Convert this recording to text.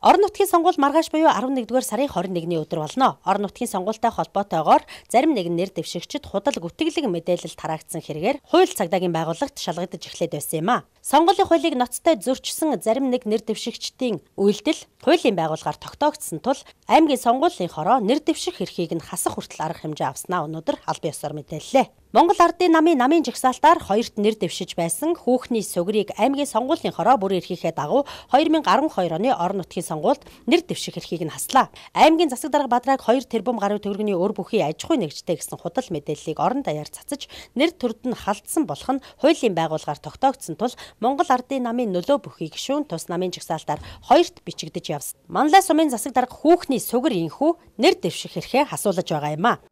Орон нутгийн сонгуул маргааш буюу 11-р сарын 21-ний өдөр болно. Орон нутгийн сонгуультай холбоотойгоор зарим нэгэн нэр дэвшигчид худал гүтгэлэг мэдээлэл тараагдсан хэрэгээр хууль цагдаагийн байгууллагт шалгагдаж эхлээд байсан юм а. Сонгуулийн хуулийг ноцтой зөрчсөн зарим нэг нэр дэвшигчдийн үйлдэл хуулийн байгууллагаар тогтоогдсон тул аймгийн сонгуулийн хороо нэр дэвших эрхийг нь хасах хүртэл арга хэмжээ авснаа өнөөдөр аль биесээр мэдээллээ. Монгол Ардын намын намын жагсаалтаар хоёрт нэр дэвшиж байсан хүүхний сүгрийг аймгийн сонгуулийн хороо бүрэн эрхийнхээ дагуу 2012 оны орон нутгийн ерөнхий сонгуульд нэр дэвших эрхийг нь хаслаа. Аймгийн засаг дарга Бадраг 2 тэрбум гаруй төгрөгийн өр бүхий аж ахуй нэгжтэй гэсэн худал мэдээллийг орон даяар цацаж нэр төрд нь халдсан болох нь хуулийн байгуулгаар тогтоогдсон тул Монгол Ардын намын нөлөө бүхий гишүүн тус намын жагсаалтаар хоёрт бичигдэж явсан. Манлай сумын засаг дарга хүүхний сүгэр инхүү нэр дэвших эрхээ хасуулж байгаа юм а.